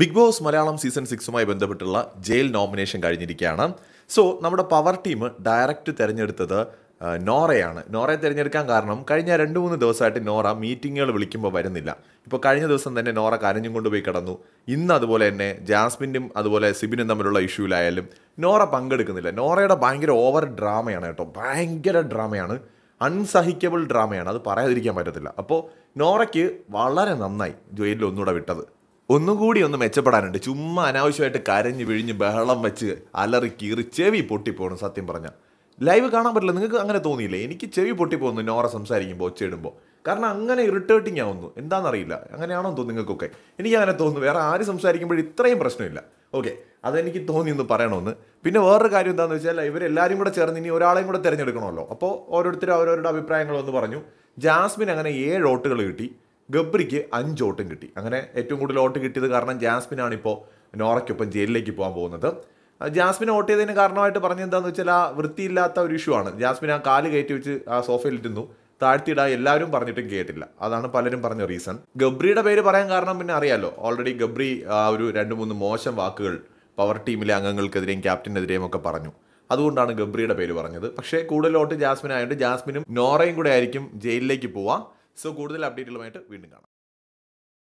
big Boss Malayalam season സിക്സുമായി ബന്ധപ്പെട്ടുള്ള jail nomination കഴിഞ്ഞിരിക്കുകയാണ് സോ നമ്മുടെ പവർ ടീം ഡയറക്റ്റ് തിരഞ്ഞെടുത്തത് നോറയാണ് നോറയെ തിരഞ്ഞെടുക്കാൻ കാരണം കഴിഞ്ഞ രണ്ട് മൂന്ന് ദിവസമായിട്ട് നോറ മീറ്റിങ്ങുകൾ വിളിക്കുമ്പോൾ വരുന്നില്ല ഇപ്പോൾ കഴിഞ്ഞ ദിവസം തന്നെ നോറ കരഞ്ഞും കൊണ്ടുപോയി കിടന്നു ഇന്ന് അതുപോലെ തന്നെ ജാസ്മിനും അതുപോലെ സിബിനും തമ്മിലുള്ള ഇഷ്യൂലായാലും നോറ പങ്കെടുക്കുന്നില്ല നോറയുടെ ഭയങ്കര ഓവർ ഡ്രാമയാണ് കേട്ടോ ഭയങ്കര ഡ്രാമയാണ് അൺസഹിക്കബിൾ ഡ്രാമയാണ് അത് പറയാതിരിക്കാൻ പറ്റത്തില്ല അപ്പോൾ നോറയ്ക്ക് വളരെ നന്നായി ജയിലിൽ ഒന്നുകൂടെ വിട്ടത് ഒന്നുകൂടി ഒന്ന് മെച്ചപ്പെടാനുണ്ട് ചുമ്മാ അനാവശ്യമായിട്ട് കരഞ്ഞ് വിഴിഞ്ഞ് ബഹളം വെച്ച് അലറി കീറി ചെവി പൊട്ടിപ്പോകണം സത്യം പറഞ്ഞാൽ ലൈവ് കാണാൻ പറ്റില്ല നിങ്ങൾക്ക് അങ്ങനെ തോന്നിയില്ലേ എനിക്ക് ചെവി പൊട്ടിപ്പോകുന്നു നോറ സംസാരിക്കുമ്പോൾ ഒച്ചയിടുമ്പോൾ കാരണം അങ്ങനെ ഇറിട്ടേട്ടിങ് ആവുന്നു എന്താണെന്നറിയില്ല അങ്ങനെയാണോ തോന്നുന്നു നിങ്ങൾക്കൊക്കെ എനിക്ക് അങ്ങനെ തോന്നുന്നു വേറെ ആര് സംസാരിക്കുമ്പോൾ ഇത്രയും പ്രശ്നമില്ല ഓക്കെ അതെനിക്ക് ഒന്ന് പറയണമെന്ന് പിന്നെ വേറൊരു കാര്യം എന്താണെന്ന് വെച്ചാൽ ഇവരെല്ലാവരും കൂടെ ചേർന്ന് ഇനി ഒരാളെയും കൂടെ തിരഞ്ഞെടുക്കണമല്ലോ അപ്പോൾ ഓരോരുത്തരും അവരവരുടെ അഭിപ്രായങ്ങളൊന്ന് പറഞ്ഞു ജാസ്മിൻ അങ്ങനെ ഏഴ് വോട്ടുകൾ കിട്ടി ഗബ്രിക്ക് അഞ്ച് ഓട്ടും കിട്ടി അങ്ങനെ ഏറ്റവും കൂടുതൽ ഓട്ട് കിട്ടിയത് കാരണം ജാസ്മിനാണ് ഇപ്പോൾ നോറയ്ക്കൊപ്പം ജയിലിലേക്ക് പോകാൻ പോകുന്നത് ജാസ്മിൻ ഓട്ട് ചെയ്തതിന് കാരണമായിട്ട് പറഞ്ഞെന്താണെന്ന് വെച്ചാൽ ആ വൃത്തിയില്ലാത്ത ഒരു ഇഷ്യൂ ആണ് ജാസ്മിൻ ആ കാല് കയറ്റി വെച്ച് ആ സോഫയിലിരുന്നു താഴ്ത്തിയിടാൻ എല്ലാവരും പറഞ്ഞിട്ടും കേട്ടില്ല അതാണ് പലരും പറഞ്ഞ റീസൺ ഗബ്രിയുടെ പേര് പറയാൻ കാരണം പിന്നെ അറിയാലോ ഓൾറെഡി ഗബ്രി ആ ഒരു രണ്ട് മൂന്ന് മോശം വാക്കുകൾ പവർ ടീമിലെ അംഗങ്ങൾക്കെതിരെയും ക്യാപ്റ്റനെതിരെയും ഒക്കെ പറഞ്ഞു അതുകൊണ്ടാണ് ഗബ്രിയുടെ പേര് പറഞ്ഞത് പക്ഷേ കൂടുതലോട്ട് ജാസ്മിൻ ആയതുകൊണ്ട് ജാസ്മിനും നോറയും കൂടെ ആയിരിക്കും ജയിലിലേക്ക് പോവാം സോ കൂടുതൽ അപ്ഡേറ്റുകളുമായിട്ട് വീണ്ടും കാണാം